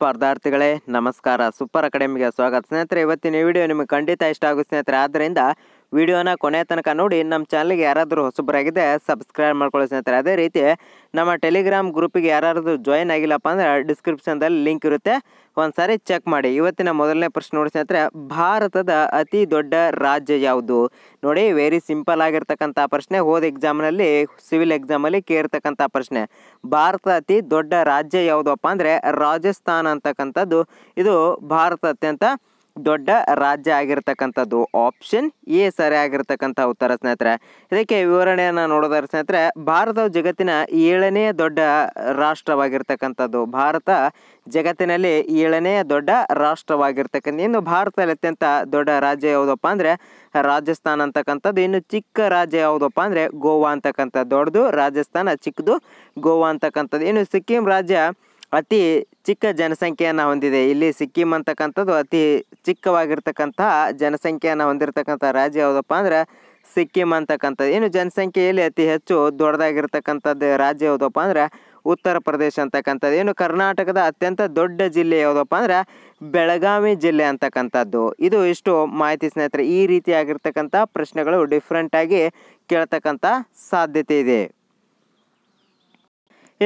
ಸ್ಪರ್ಧಾರ್ಥಿಗಳೇ ನಮಸ್ಕಾರ ಸೂಪರ್ ಅಕಾಡೆಮಿಗೆ ಸ್ವಾಗತ ಸ್ನೇಹಿತರೆ ಇವತ್ತಿನ ವಿಡಿಯೋ ನಿಮಗೆ ಖಂಡಿತ ಇಷ್ಟ ಆಗುತ್ತೆ ಸ್ನೇಹಿತರೆ ಆದ್ದರಿಂದ ವಿಡಿಯೋನ ಕೊನೆ ತನಕ ನೋಡಿ ನಮ್ಮ ಚಾನಲ್ಗೆ ಯಾರಾದರೂ ಹೊಸಬರಾಗಿದೆ ಸಬ್ಸ್ಕ್ರೈಬ್ ಮಾಡ್ಕೊಳ್ಳಿ ಸ್ನೇಹಿತರೆ ಅದೇ ರೀತಿ ನಮ್ಮ ಟೆಲಿಗ್ರಾಮ್ ಗ್ರೂಪಿಗೆ ಯಾರಾದರೂ ಜಾಯಿನ್ ಆಗಿಲ್ಲಪ್ಪ ಅಂದರೆ ಡಿಸ್ಕ್ರಿಪ್ಷನ್ದಲ್ಲಿ ಲಿಂಕ್ ಇರುತ್ತೆ ಒಂದು ಸಾರಿ ಚೆಕ್ ಮಾಡಿ ಇವತ್ತಿನ ಮೊದಲನೇ ಪ್ರಶ್ನೆ ನೋಡಿ ಸ್ನೇಹಿತರೆ ಭಾರತದ ಅತಿ ದೊಡ್ಡ ರಾಜ್ಯ ಯಾವುದು ನೋಡಿ ವೆರಿ ಸಿಂಪಲ್ ಆಗಿರ್ತಕ್ಕಂಥ ಪ್ರಶ್ನೆ ಹೋದ ಎಕ್ಸಾಮ್ನಲ್ಲಿ ಸಿವಿಲ್ ಎಕ್ಸಾಮಲ್ಲಿ ಕೇರ್ತಕ್ಕಂಥ ಪ್ರಶ್ನೆ ಭಾರತದ ಅತಿ ದೊಡ್ಡ ರಾಜ್ಯ ಯಾವುದಪ್ಪ ಅಂದರೆ ರಾಜಸ್ಥಾನ ಅಂತಕ್ಕಂಥದ್ದು ಇದು ಭಾರತ ಅತ್ಯಂತ ದೊಡ್ಡ ರಾಜ್ಯ ಆಗಿರ್ತಕ್ಕಂಥದ್ದು ಆಪ್ಷನ್ ಎ ಸರಿಯಾಗಿರ್ತಕ್ಕಂಥ ಉತ್ತರ ಸ್ನೇಹಿತರೆ ಇದಕ್ಕೆ ವಿವರಣೆಯನ್ನು ನೋಡೋದಾದ್ರೆ ಸ್ನೇಹಿತರೆ ಭಾರತವು ಜಗತ್ತಿನ ಏಳನೇ ದೊಡ್ಡ ರಾಷ್ಟ್ರವಾಗಿರ್ತಕ್ಕಂಥದ್ದು ಭಾರತ ಜಗತ್ತಿನಲ್ಲಿ ಏಳನೇ ದೊಡ್ಡ ರಾಷ್ಟ್ರವಾಗಿರ್ತಕ್ಕಂಥ ಇನ್ನು ಭಾರತದಲ್ಲಿ ಅತ್ಯಂತ ದೊಡ್ಡ ರಾಜ್ಯ ಯಾವುದಪ್ಪ ಅಂದರೆ ರಾಜಸ್ಥಾನ ಅಂತಕ್ಕಂಥದ್ದು ಇನ್ನು ಚಿಕ್ಕ ರಾಜ್ಯ ಯಾವುದಪ್ಪ ಅಂದರೆ ಗೋವಾ ಅಂತಕ್ಕಂಥ ದೊಡ್ಡದು ರಾಜಸ್ಥಾನ ಚಿಕ್ಕದು ಗೋವಾ ಅಂತಕ್ಕಂಥದ್ದು ಇನ್ನು ಸಿಕ್ಕಿಂ ರಾಜ್ಯ ಅತಿ ಚಿಕ್ಕ ಜನಸಂಖ್ಯೆಯನ್ನು ಹೊಂದಿದೆ ಇಲ್ಲಿ ಸಿಕ್ಕಿಂ ಅಂತಕ್ಕಂಥದ್ದು ಅತಿ ಚಿಕ್ಕವಾಗಿರ್ತಕ್ಕಂಥ ಜನಸಂಖ್ಯೆಯನ್ನು ಹೊಂದಿರತಕ್ಕಂಥ ರಾಜ್ಯ ಯಾವುದಪ್ಪ ಅಂದ್ರೆ ಸಿಕ್ಕಿಂ ಅಂತಕ್ಕಂಥದ್ದು ಏನು ಜನಸಂಖ್ಯೆಯಲ್ಲಿ ಅತಿ ಹೆಚ್ಚು ದೊಡ್ಡದಾಗಿರ್ತಕ್ಕಂಥದ್ದು ರಾಜ್ಯ ಯಾವುದಪ್ಪ ಅಂದರೆ ಉತ್ತರ ಪ್ರದೇಶ ಅಂತಕ್ಕಂಥದ್ದು ಏನು ಕರ್ನಾಟಕದ ಅತ್ಯಂತ ದೊಡ್ಡ ಜಿಲ್ಲೆ ಯಾವುದಪ್ಪ ಅಂದರೆ ಬೆಳಗಾವಿ ಜಿಲ್ಲೆ ಅಂತಕ್ಕಂಥದ್ದು ಇದು ಇಷ್ಟು ಮಾಹಿತಿ ಸ್ನೇಹಿತರೆ ಈ ರೀತಿಯಾಗಿರ್ತಕ್ಕಂಥ ಪ್ರಶ್ನೆಗಳು ಡಿಫ್ರೆಂಟಾಗಿ ಕೇಳ್ತಕ್ಕಂಥ ಸಾಧ್ಯತೆ ಇದೆ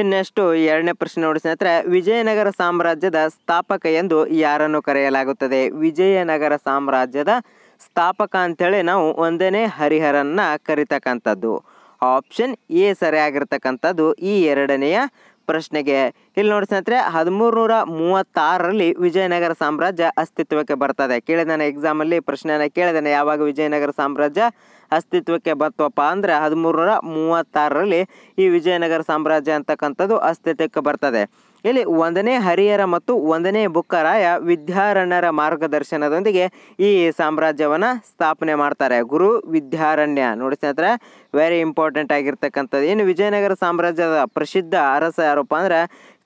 ಇನ್ನೆಷ್ಟು ಎರಡನೇ ಪ್ರಶ್ನೆ ನೋಡಿ ಸ್ನೇಹಿತರೆ ವಿಜಯನಗರ ಸಾಮ್ರಾಜ್ಯದ ಸ್ಥಾಪಕ ಎಂದು ಯಾರನ್ನು ಕರೆಯಲಾಗುತ್ತದೆ ವಿಜಯನಗರ ಸಾಮ್ರಾಜ್ಯದ ಸ್ಥಾಪಕ ಅಂತೇಳಿ ನಾವು ಒಂದನೇ ಹರಿಹರನ್ನ ಕರಿತಕ್ಕಂಥದ್ದು ಆಪ್ಷನ್ ಎ ಸರಿಯಾಗಿರ್ತಕ್ಕಂಥದ್ದು ಈ ಎರಡನೆಯ ಪ್ರಶ್ನೆಗೆ ಇಲ್ಲಿ ನೋಡಿ ಸ್ನೇಹಿತರೆ ಹದಿಮೂರು ನೂರ ಮೂವತ್ತಾರರಲ್ಲಿ ವಿಜಯನಗರ ಸಾಮ್ರಾಜ್ಯ ಅಸ್ತಿತ್ವಕ್ಕೆ ಬರ್ತದೆ ಕೇಳಿದಾನೆ ಎಕ್ಸಾಮಲ್ಲಿ ಪ್ರಶ್ನೆಯನ್ನು ಕೇಳಿದಾನೆ ಯಾವಾಗ ವಿಜಯನಗರ ಸಾಮ್ರಾಜ್ಯ ಅಸ್ತಿತ್ವಕ್ಕೆ ಬರ್ತವಪ್ಪ ಅಂದರೆ ಹದಿಮೂರರ ಮೂವತ್ತಾರರಲ್ಲಿ ಈ ವಿಜಯನಗರ ಸಾಮ್ರಾಜ್ಯ ಅಂತಕ್ಕಂಥದ್ದು ಅಸ್ತಿತ್ವಕ್ಕೆ ಬರ್ತದೆ ಇಲ್ಲಿ ಒಂದನೇ ಹರಿಯರ ಮತ್ತು ಒಂದನೇ ಬುಕ್ಕರಾಯ ವಿದ್ಯಾರಣ್ಯರ ಮಾರ್ಗದರ್ಶನದೊಂದಿಗೆ ಈ ಸಾಮ್ರಾಜ್ಯವನ್ನು ಸ್ಥಾಪನೆ ಮಾಡ್ತಾರೆ ಗುರು ವಿದ್ಯಾರಣ್ಯ ನೋಡಿ ಸ್ನೇಹಿತರೆ ವೆರಿ ಇಂಪಾರ್ಟೆಂಟ್ ಆಗಿರ್ತಕ್ಕಂಥದ್ದು ಇನ್ನು ವಿಜಯನಗರ ಸಾಮ್ರಾಜ್ಯದ ಪ್ರಸಿದ್ಧ ಅರಸ ಯಾರಪ್ಪ ಅಂದರೆ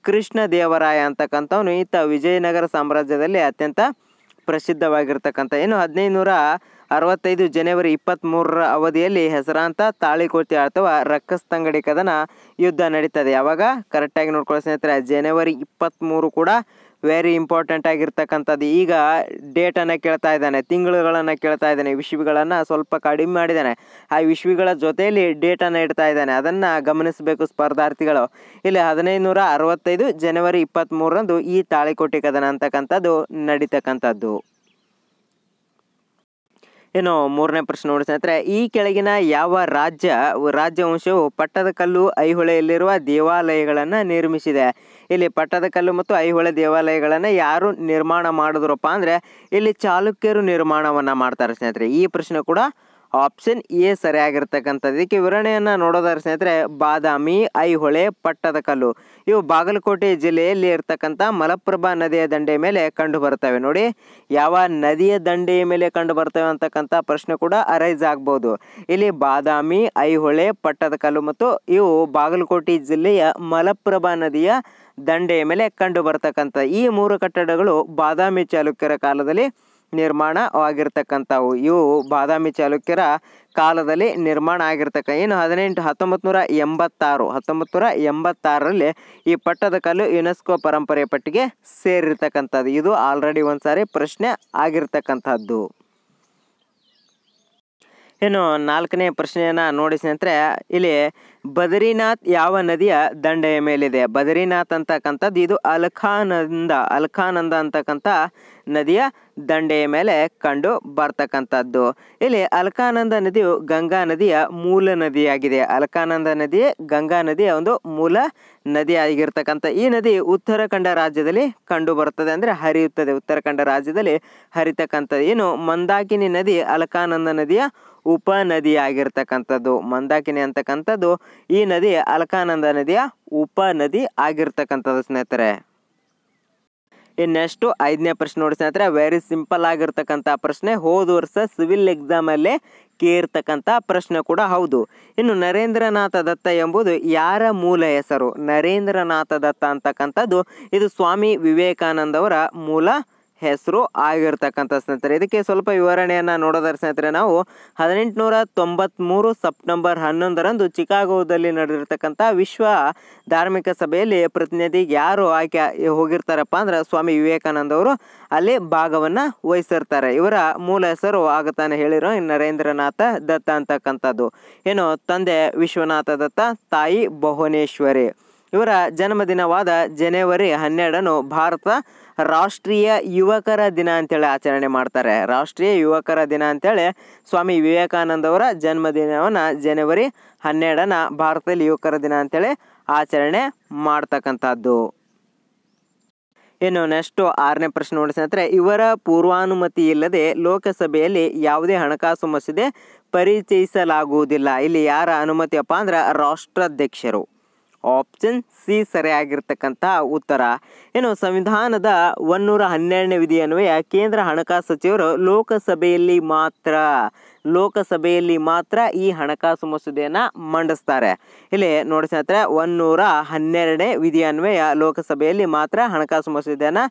ಕೃಷ್ಣ ದೇವರಾಯ ಅಂತಕ್ಕಂಥವನು ಈತ ವಿಜಯನಗರ ಸಾಮ್ರಾಜ್ಯದಲ್ಲಿ ಅತ್ಯಂತ ಪ್ರಸಿದ್ಧವಾಗಿರ್ತಕ್ಕಂಥ ಇನ್ನು ಹದಿನೈದು ನೂರ ಅರವತ್ತೈದು ಜನವರಿ ಇಪ್ಪತ್ತ್ಮೂರರ ಅವಧಿಯಲ್ಲಿ ಹೆಸರಾಂತ ತಾಳಿಕೋತಿ ಅಥವಾ ರಕ್ಕಸ್ ತಂಗಡಿ ಕದನ ಯುದ್ಧ ನಡೀತದೆ ಯಾವಾಗ ಕರೆಕ್ಟಾಗಿ ನೋಡ್ಕೊಳ್ಳಿ ಸ್ನೇಹಿತರೆ ಜನವರಿ ಇಪ್ಪತ್ತ್ಮೂರು ಕೂಡ ವೆರಿ ಇಂಪಾರ್ಟೆಂಟ್ ಆಗಿರ್ತಕ್ಕಂಥದ್ದು ಈಗ ಡೇಟನ್ನು ಕೇಳ್ತಾ ಇದ್ದಾನೆ ತಿಂಗಳುಗಳನ್ನು ಕೇಳ್ತಾ ಇದ್ದಾನೆ ವಿಶ್ವಗಳನ್ನು ಸ್ವಲ್ಪ ಕಡಿಮೆ ಮಾಡಿದ್ದಾನೆ ಆ ವಿಶ್ವಗಳ ಜೊತೆಯಲ್ಲಿ ಡೇಟನ್ನು ಇಡ್ತಾ ಇದ್ದಾನೆ ಅದನ್ನು ಗಮನಿಸಬೇಕು ಸ್ಪರ್ಧಾರ್ಥಿಗಳು ಇಲ್ಲಿ ಹದಿನೈದು ನೂರ ಅರವತ್ತೈದು ಜನವರಿ ಇಪ್ಪತ್ತ್ಮೂರರಂದು ಈ ತಾಳಿಕೋಟಿ ಕದನ ಅಂತಕ್ಕಂಥದ್ದು ನಡೀತಕ್ಕಂಥದ್ದು ಏನು ಮೂರನೇ ಪ್ರಶ್ನೆ ನೋಡಿ ಸ್ನೇಹಿತರೆ ಈ ಕೆಳಗಿನ ಯಾವ ರಾಜ್ಯ ರಾಜ್ಯವಂಶವು ಪಟ್ಟದಕಲ್ಲು ಐಹೊಳೆಯಲ್ಲಿರುವ ದೇವಾಲಯಗಳನ್ನು ನಿರ್ಮಿಸಿದೆ ಇಲ್ಲಿ ಪಟ್ಟದಕಲ್ಲು ಮತ್ತು ಐಹೊಳೆ ದೇವಾಲಯಗಳನ್ನು ಯಾರು ನಿರ್ಮಾಣ ಮಾಡಿದ್ರಪ್ಪ ಅಂದರೆ ಇಲ್ಲಿ ಚಾಲುಕ್ಯರು ನಿರ್ಮಾಣವನ್ನು ಮಾಡ್ತಾರೆ ಸ್ನೇಹಿತರೆ ಈ ಪ್ರಶ್ನೆ ಕೂಡ ಆಪ್ಷನ್ ಎ ಸರಿಯಾಗಿರ್ತಕ್ಕಂಥದ್ದು ಇದಕ್ಕೆ ವಿವರಣೆಯನ್ನು ನೋಡೋದಾದ್ರೆ ಸ್ನೇಹಿತರೆ ಬಾದಾಮಿ ಐಹೊಳೆ ಪಟ್ಟದಕಲ್ಲು ಇವು ಬಾಗಲಕೋಟೆ ಜಿಲ್ಲೆಯಲ್ಲಿ ಇರ್ತಕ್ಕಂಥ ಮಲಪ್ರಭಾ ನದಿಯ ದಂಡೆಯ ಮೇಲೆ ಕಂಡು ಬರ್ತವೆ ನೋಡಿ ಯಾವ ನದಿಯ ದಂಡೆಯ ಮೇಲೆ ಕಂಡು ಬರ್ತವೆ ಅಂತಕ್ಕಂಥ ಪ್ರಶ್ನೆ ಕೂಡ ಅರೈಸ್ ಆಗ್ಬೋದು ಇಲ್ಲಿ ಬಾದಾಮಿ ಐಹೊಳೆ ಪಟ್ಟದಕಲ್ಲು ಮತ್ತು ಇವು ಬಾಗಲಕೋಟೆ ಜಿಲ್ಲೆಯ ಮಲಪ್ರಭಾ ನದಿಯ ದಂಡೆಯ ಮೇಲೆ ಕಂಡು ಬರ್ತಕ್ಕಂಥ ಈ ಮೂರು ಕಟ್ಟಡಗಳು ಬಾದಾಮಿ ಚಾಲುಕ್ಯರ ಕಾಲದಲ್ಲಿ ನಿರ್ಮಾಣವಾಗಿರ್ತಕ್ಕಂಥವು ಇವು ಬಾದಾಮಿ ಚಾಲುಕ್ಯರ ಕಾಲದಲ್ಲಿ ನಿರ್ಮಾಣ ಆಗಿರ್ತಕ್ಕ ಏನು ಹದಿನೆಂಟು ಹತ್ತೊಂಬತ್ತು ನೂರ ಎಂಬತ್ತಾರು ಹತ್ತೊಂಬತ್ತು ನೂರ ಎಂಬತ್ತಾರರಲ್ಲಿ ಈ ಪಟ್ಟದಕಲ್ಲು ಯುನೆಸ್ಕೋ ಪರಂಪರೆ ಪಟ್ಟಿಗೆ ಸೇರಿರ್ತಕ್ಕಂಥದ್ದು ಇದು ಆಲ್ರೆಡಿ ಒಂದು ಸಾರಿ ಪ್ರಶ್ನೆ ಆಗಿರ್ತಕ್ಕಂಥದ್ದು ಏನು ನಾಲ್ಕನೇ ಪ್ರಶ್ನೆಯನ್ನು ನೋಡಿ ಸ್ನೇಹಿತರೆ ಇಲ್ಲಿ ಬದರಿನಾಥ್ ಯಾವ ನದಿಯ ದಂಡೆಯ ಮೇಲಿದೆ ಬದರಿನಾಥ್ ಅಂತಕ್ಕಂಥದ್ದು ಇದು ಅಲ್ಖಾನಂದ ಅಲ್ಖಾನಂದ ಅಂತಕ್ಕಂಥ ನದಿಯ ದಂಡೆಯ ಮೇಲೆ ಕಂಡು ಬರ್ತಕ್ಕಂಥದ್ದು ಇಲ್ಲಿ ಅಲಕಾನಂದ ನದಿಯು ಗಂಗಾ ನದಿಯ ಮೂಲ ನದಿಯಾಗಿದೆ ಅಲಕಾನಂದ ನದಿ ಗಂಗಾ ನದಿಯ ಒಂದು ಮೂಲ ನದಿಯಾಗಿರ್ತಕ್ಕಂಥ ಈ ನದಿ ಉತ್ತರಾಖಂಡ ರಾಜ್ಯದಲ್ಲಿ ಕಂಡು ಬರ್ತದೆ ಅಂದರೆ ಹರಿಯುತ್ತದೆ ಉತ್ತರಾಖಂಡ ರಾಜ್ಯದಲ್ಲಿ ಹರಿತಕ್ಕಂಥದ್ದು ಏನು ಮಂದಾಕಿನಿ ನದಿ ಅಲಕಾನಂದ ನದಿಯ ಉಪ ನದಿಯಾಗಿರ್ತಕ್ಕಂಥದ್ದು ಮಂದಾಕಿನಿ ಅಂತಕ್ಕಂಥದ್ದು ಈ ನದಿ ಅಲಕಾನಂದ ನದಿಯ ಉಪ ನದಿ ಆಗಿರ್ತಕ್ಕಂಥದ್ದು ಸ್ನೇಹಿತರೆ ನೆಕ್ಸ್ಟ್ ಐದನೇ ಪ್ರಶ್ನೆ ನೋಡಿ ಸ್ನೇಹಿತರೆ ವೆರಿ ಸಿಂಪಲ್ ಆಗಿರ್ತಕ್ಕಂಥ ಪ್ರಶ್ನೆ ಹೋದ ವರ್ಷ ಸಿವಿಲ್ ಎಕ್ಸಾಮಲ್ಲೇ ಕೇರ್ತಕ್ಕಂಥ ಪ್ರಶ್ನೆ ಕೂಡ ಹೌದು ಇನ್ನು ನರೇಂದ್ರನಾಥ ದತ್ತ ಎಂಬುದು ಯಾರ ಮೂಲ ಹೆಸರು ನರೇಂದ್ರನಾಥ ದತ್ತ ಅಂತಕ್ಕಂಥದ್ದು ಇದು ಸ್ವಾಮಿ ವಿವೇಕಾನಂದವರ ಮೂಲ ಹೆಸರು ಆಗಿರ್ತಕ್ಕಂಥ ಸ್ನೇಹಿತರೆ ಇದಕ್ಕೆ ಸ್ವಲ್ಪ ವಿವರಣೆಯನ್ನು ನೋಡೋದರ ಸ್ನೇಹಿತರೆ ನಾವು ಹದಿನೆಂಟುನೂರ ತೊಂಬತ್ತ್ಮೂರು ಸೆಪ್ಟೆಂಬರ್ ಹನ್ನೊಂದರಂದು ಚಿಕಾಗೋದಲ್ಲಿ ನಡೆದಿರ್ತಕ್ಕಂಥ ವಿಶ್ವ ಧಾರ್ಮಿಕ ಸಭೆಯಲ್ಲಿ ಪ್ರತಿನಿಧಿ ಯಾರು ಆಯ್ಕೆ ಹೋಗಿರ್ತಾರಪ್ಪ ಅಂದ್ರೆ ಸ್ವಾಮಿ ವಿವೇಕಾನಂದ ಅವರು ಅಲ್ಲಿ ಭಾಗವನ್ನು ವಹಿಸಿರ್ತಾರೆ ಇವರ ಮೂಲ ಹೆಸರು ಆಗತಾನೆ ಹೇಳಿರೋ ನರೇಂದ್ರನಾಥ ದತ್ತ ಅಂತಕ್ಕಂಥದ್ದು ಏನು ತಂದೆ ವಿಶ್ವನಾಥ ದತ್ತ ತಾಯಿ ಭುವನೇಶ್ವರಿ ಇವರ ಜನ್ಮದಿನವಾದ ಜನವರಿ ಹನ್ನೆರಡನ್ನು ಭಾರತ ರಾಷ್ಟ್ರೀಯ ಯುವಕರ ದಿನ ಅಂತೇಳಿ ಆಚರಣೆ ಮಾಡ್ತಾರೆ ರಾಷ್ಟ್ರೀಯ ಯುವಕರ ದಿನ ಅಂತೇಳಿ ಸ್ವಾಮಿ ವಿವೇಕಾನಂದವರ ಜನ್ಮದಿನವನ್ನು ಜನವರಿ ಹನ್ನೆರಡನ ಭಾರತದಲ್ಲಿ ಯುವಕರ ದಿನ ಅಂತೇಳಿ ಆಚರಣೆ ಮಾಡ್ತಕ್ಕಂಥದ್ದು ಇನ್ನು ನೆಕ್ಸ್ಟು ಆರನೇ ಪ್ರಶ್ನೆ ನೋಡಿ ಸ್ನೇಹಿತರೆ ಇವರ ಪೂರ್ವಾನುಮತಿ ಇಲ್ಲದೆ ಲೋಕಸಭೆಯಲ್ಲಿ ಯಾವುದೇ ಹಣಕಾಸು ಮಸೂದೆ ಪರಿಚಯಿಸಲಾಗುವುದಿಲ್ಲ ಇಲ್ಲಿ ಯಾರ ಅನುಮತಿಯಪ್ಪ ಅಂದ್ರೆ ರಾಷ್ಟ್ರಾಧ್ಯಕ್ಷರು ಆಪ್ಷನ್ ಸಿ ಸರಿಯಾಗಿರ್ತಕ್ಕಂಥ ಉತ್ತರ ಏನು ಸಂವಿಧಾನದ ಒನ್ನೂರ ಹನ್ನೆರಡನೇ ವಿಧಿಯನ್ವಯ ಕೇಂದ್ರ ಹಣಕಾಸು ಸಚಿವರು ಲೋಕಸಭೆಯಲ್ಲಿ ಮಾತ್ರ ಲೋಕಸಭೆಯಲ್ಲಿ ಮಾತ್ರ ಈ ಹಣಕಾಸು ಮಸೂದೆಯನ್ನ ಮಂಡಿಸ್ತಾರೆ ಇಲ್ಲಿ ನೋಡಿ ಸ್ನೇಹಿತರೆ ಒಂದೂರ ಹನ್ನೆರಡನೇ ವಿಧಿಯನ್ವಯ ಲೋಕಸಭೆಯಲ್ಲಿ ಮಾತ್ರ ಹಣಕಾಸು ಮಸೂದೆಯನ್ನ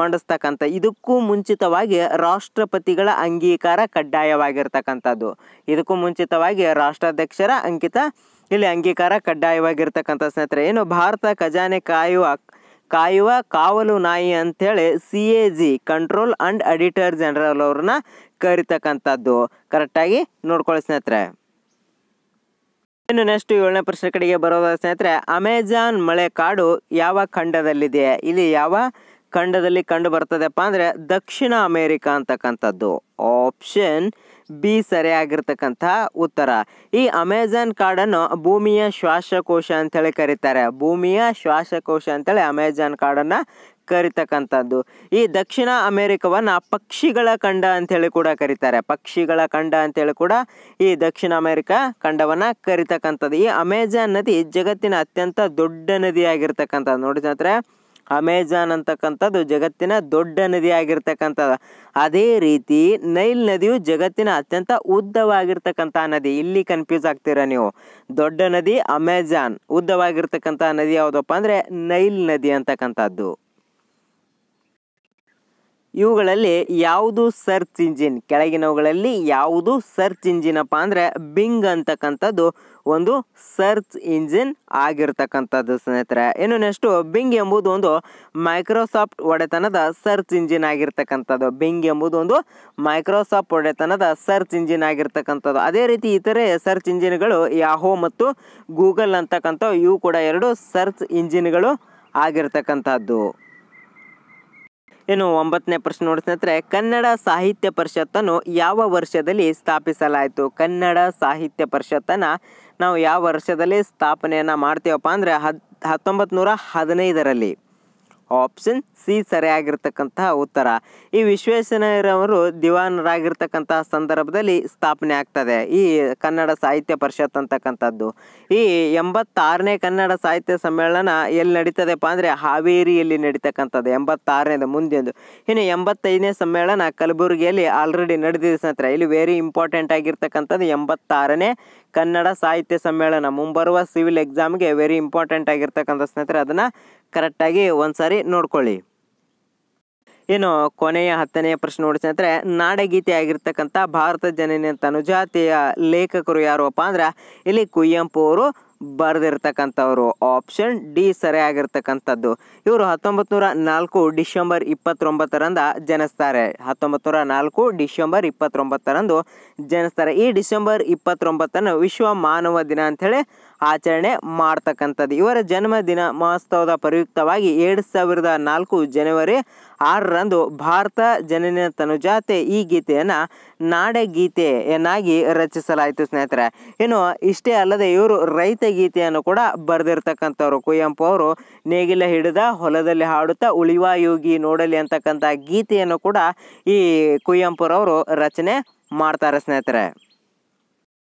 ಮಂಡಿಸ್ತಕ್ಕಂಥ ಇದಕ್ಕೂ ಮುಂಚಿತವಾಗಿ ರಾಷ್ಟ್ರಪತಿಗಳ ಅಂಗೀಕಾರ ಕಡ್ಡಾಯವಾಗಿರ್ತಕ್ಕಂಥದ್ದು ಇದಕ್ಕೂ ಮುಂಚಿತವಾಗಿ ರಾಷ್ಟ್ರಾಧ್ಯಕ್ಷರ ಅಂಕಿತ ಇಲ್ಲಿ ಅಂಗೀಕಾರ ಕಡ್ಡಾಯವಾಗಿರ್ತಕ್ಕಂಥ ಸ್ನೇಹಿತರೆ ಏನು ಭಾರತ ಖಜಾನೆ ಕಾಯುವ ಕಾಯುವ ಕಾವಲು ನಾಯಿ ಅಂತೇಳಿ C A G control and auditor general ಅವ್ರನ್ನ ಕರಿತಕ್ಕಂಥದ್ದು ಕರೆಕ್ಟಾಗಿ ನೋಡ್ಕೊಳ್ಳಿ ಸ್ನೇಹಿತರೆ ಇನ್ನು ನೆಕ್ಸ್ಟ್ ಏಳನೇ ಪ್ರಶ್ನೆ ಕಡೆಗೆ ಬರೋದಾದ ಸ್ನೇಹಿತರೆ ಅಮೆಜಾನ್ ಮಳೆ ಕಾಡು ಯಾವ ಖಂಡದಲ್ಲಿದೆ ಇಲ್ಲಿ ಯಾವ ಖಂಡದಲ್ಲಿ ಕಂಡು ಬರ್ತದೆಪ್ಪ ಅಂದರೆ ದಕ್ಷಿಣ ಅಮೇರಿಕಾ ಅಂತಕ್ಕಂಥದ್ದು ಆಪ್ಷನ್ ಬಿ ಸರಿಯಾಗಿರ್ತಕ್ಕಂಥ ಉತ್ತರ ಈ ಅಮೆಜಾನ್ ಕಾಡನ್ನು ಭೂಮಿಯ ಶ್ವಾಸಕೋಶ ಅಂತೇಳಿ ಕರೀತಾರೆ ಭೂಮಿಯ ಶ್ವಾಸಕೋಶ ಅಂತೇಳಿ ಅಮೆಜಾನ್ ಕಾಡನ್ನು ಕರಿತಕ್ಕಂಥದ್ದು ಈ ದಕ್ಷಿಣ ಅಮೇರಿಕವನ್ನು ಪಕ್ಷಿಗಳ ಖಂಡ ಅಂಥೇಳಿ ಕೂಡ ಕರೀತಾರೆ ಪಕ್ಷಿಗಳ ಖಂಡ ಅಂಥೇಳಿ ಕೂಡ ಈ ದಕ್ಷಿಣ ಅಮೇರಿಕ ಖಂಡವನ್ನು ಕರಿತಕ್ಕಂಥದ್ದು ಈ ಅಮೆಜಾನ್ ನದಿ ಜಗತ್ತಿನ ಅತ್ಯಂತ ದೊಡ್ಡ ನದಿಯಾಗಿರ್ತಕ್ಕಂಥದ್ದು ನೋಡಿ ಸ್ನೇಹಿತರೆ ಅಮೆಜಾನ್ ಅಂತಕ್ಕಂಥದ್ದು ಜಗತ್ತಿನ ದೊಡ್ಡ ನದಿ ಅದೇ ರೀತಿ ನೈಲ್ ನದಿಯು ಜಗತ್ತಿನ ಅತ್ಯಂತ ಉದ್ದವಾಗಿರ್ತಕ್ಕಂಥ ನದಿ ಇಲ್ಲಿ ಕನ್ಫ್ಯೂಸ್ ಆಗ್ತೀರಾ ನೀವು ದೊಡ್ಡ ನದಿ ಅಮೆಜಾನ್ ಉದ್ದವಾಗಿರ್ತಕ್ಕಂಥ ನದಿ ಯಾವುದಪ್ಪ ಅಂದರೆ ನೈಲ್ ನದಿ ಅಂತಕ್ಕಂಥದ್ದು ಇವುಗಳಲ್ಲಿ ಯಾವುದು ಸರ್ಚ್ ಇಂಜಿನ್ ಕೆಳಗಿನವುಗಳಲ್ಲಿ ಯಾವುದು ಸರ್ಚ್ ಇಂಜಿನ್ ಅಪ್ಪ ಅಂದರೆ ಬಿಂಗ್ ಅಂತಕ್ಕಂಥದ್ದು ಒಂದು ಸರ್ಚ್ ಇಂಜಿನ್ ಆಗಿರ್ತಕ್ಕಂಥದ್ದು ಸ್ನೇಹಿತರೆ ಇನ್ನು ನೆಕ್ಸ್ಟು ಬಿಂಗ್ ಎಂಬುದು ಒಂದು ಮೈಕ್ರೋಸಾಫ್ಟ್ ಒಡೆತನದ ಸರ್ಚ್ ಇಂಜಿನ್ ಆಗಿರ್ತಕ್ಕಂಥದ್ದು ಬಿಂಗ್ ಎಂಬುದು ಒಂದು ಮೈಕ್ರೋಸಾಫ್ಟ್ ಒಡೆತನದ ಸರ್ಚ್ ಇಂಜಿನ್ ಆಗಿರ್ತಕ್ಕಂಥದ್ದು ಅದೇ ರೀತಿ ಇತರೆ ಸರ್ಚ್ ಇಂಜಿನ್ಗಳು ಯಾಹೋ ಮತ್ತು ಗೂಗಲ್ ಅಂತಕ್ಕಂಥವು ಇವು ಕೂಡ ಎರಡು ಸರ್ಚ್ ಇಂಜಿನ್ಗಳು ಆಗಿರ್ತಕ್ಕಂಥದ್ದು ಇನ್ನು ಒಂಬತ್ತನೇ ಪ್ರಶ್ನೆ ನೋಡಿ ಸ್ನೇಹಿತರೆ ಕನ್ನಡ ಸಾಹಿತ್ಯ ಪರಿಷತ್ತನ್ನು ಯಾವ ವರ್ಷದಲ್ಲಿ ಸ್ಥಾಪಿಸಲಾಯಿತು ಕನ್ನಡ ಸಾಹಿತ್ಯ ಪರಿಷತ್ತನ್ನು ನಾವು ಯಾವ ವರ್ಷದಲ್ಲಿ ಸ್ಥಾಪನೆಯನ್ನು ಮಾಡ್ತೀವಪ್ಪ ಅಂದರೆ ಹದ್ ಹತ್ತೊಂಬತ್ತು ನೂರ ಹದಿನೈದರಲ್ಲಿ ಆಪ್ಷನ್ ಸಿ ಸರಿಯಾಗಿರ್ತಕ್ಕಂತಹ ಉತ್ತರ ಈ ವಿಶ್ವೇಶ್ವರಯ್ಯರವರು ದಿವಾನರಾಗಿರ್ತಕ್ಕಂತಹ ಸಂದರ್ಭದಲ್ಲಿ ಸ್ಥಾಪನೆ ಆಗ್ತದೆ ಈ ಕನ್ನಡ ಸಾಹಿತ್ಯ ಪರಿಷತ್ ಅಂತಕ್ಕಂಥದ್ದು ಈ ಎಂಬತ್ತಾರನೇ ಕನ್ನಡ ಸಾಹಿತ್ಯ ಸಮ್ಮೇಳನ ಎಲ್ಲಿ ನಡೀತದೆಪ್ಪ ಅಂದರೆ ಹಾವೇರಿಯಲ್ಲಿ ನಡೀತಕ್ಕಂಥದ್ದು ಎಂಬತ್ತಾರನೇದು ಮುಂದೆಂದು ಇನ್ನು ಎಂಬತ್ತೈದನೇ ಸಮ್ಮೇಳನ ಕಲಬುರಗಿಯಲ್ಲಿ ಆಲ್ರೆಡಿ ನಡೆದಿದೆ ಸ್ನೇಹಿತರೆ ಇಲ್ಲಿ ವೆರಿ ಇಂಪಾರ್ಟೆಂಟ್ ಆಗಿರ್ತಕ್ಕಂಥದ್ದು ಎಂಬತ್ತಾರನೇ ಕನ್ನಡ ಸಾಹಿತ್ಯ ಸಮ್ಮೇಳನ ಮುಂಬರುವ ಸಿವಿಲ್ ಎಕ್ಸಾಮ್ಗೆ ವೆರಿ ಇಂಪಾರ್ಟೆಂಟ್ ಆಗಿರ್ತಕ್ಕಂಥ ಸ್ನೇಹಿತರೆ ಅದನ್ನು ಕರೆಕ್ಟಾಗಿ ಒಂದು ಸಾರಿ ನೋಡ್ಕೊಳ್ಳಿ ಏನು ಕೊನೆಯ ಹತ್ತನೆಯ ಪ್ರಶ್ನೆ ನೋಡಿ ಅಂದರೆ ನಾಡಗೀತೆ ಆಗಿರ್ತಕ್ಕಂಥ ಭಾರತ ಜನನಿ ತನುಜಾತಿಯ ಲೇಖಕರು ಯಾರಪ್ಪ ಅಂದ್ರೆ ಇಲ್ಲಿ ಕುವೆಂಪು ಅವರು ಬರೆದಿರ್ತಕ್ಕಂಥವ್ರು ಆಪ್ಷನ್ ಡಿ ಆಗಿರ್ತಕ್ಕಂಥದ್ದು ಇವರು ಹತ್ತೊಂಬತ್ತು ನೂರ ನಾಲ್ಕು ಡಿಸೆಂಬರ್ ಇಪ್ಪತ್ತೊಂಬತ್ತರಂದ ಜನಿಸ್ತಾರೆ ಹತ್ತೊಂಬತ್ತು ನೂರ ನಾಲ್ಕು ಡಿಸೆಂಬರ್ ಇಪ್ಪತ್ತೊಂಬತ್ತರಂದು ಜನಿಸ್ತಾರೆ ಈ ಡಿಸೆಂಬರ್ ಇಪ್ಪತ್ತೊಂಬತ್ತನ್ನು ವಿಶ್ವ ಮಾನವ ದಿನ ಅಂಥೇಳಿ ಆಚರಣೆ ಮಾಡ್ತಕ್ಕಂಥದ್ದು ಇವರ ಜನ್ಮ ದಿನ ಮಹೋತ್ಸವದ ಪ್ರಯುಕ್ತವಾಗಿ ಎರಡು ಸಾವಿರದ ನಾಲ್ಕು ಜನವರಿ ಆರರಂದು ಭಾರತ ಜನನ ತನುಜಾತೆ ಈ ಗೀತೆಯನ್ನು ನಾಡಗೀತೆಯನ್ನಾಗಿ ರಚಿಸಲಾಯಿತು ಸ್ನೇಹಿತರೆ ಇನ್ನು ಇಷ್ಟೇ ಅಲ್ಲದೆ ಇವರು ರೈತ ಗೀತೆಯನ್ನು ಕೂಡ ಬರೆದಿರ್ತಕ್ಕಂಥವ್ರು ಕುವೆಂಪು ಅವರು ನೇಗಿಲ ಹಿಡಿದ ಹೊಲದಲ್ಲಿ ಹಾಡುತ್ತಾ ಉಳಿವ ಯೋಗಿ ನೋಡಲಿ ಅಂತಕ್ಕಂಥ ಗೀತೆಯನ್ನು ಕೂಡ ಈ ಕುವೆಂಪುರವರು ರಚನೆ ಮಾಡ್ತಾರೆ ಸ್ನೇಹಿತರೆ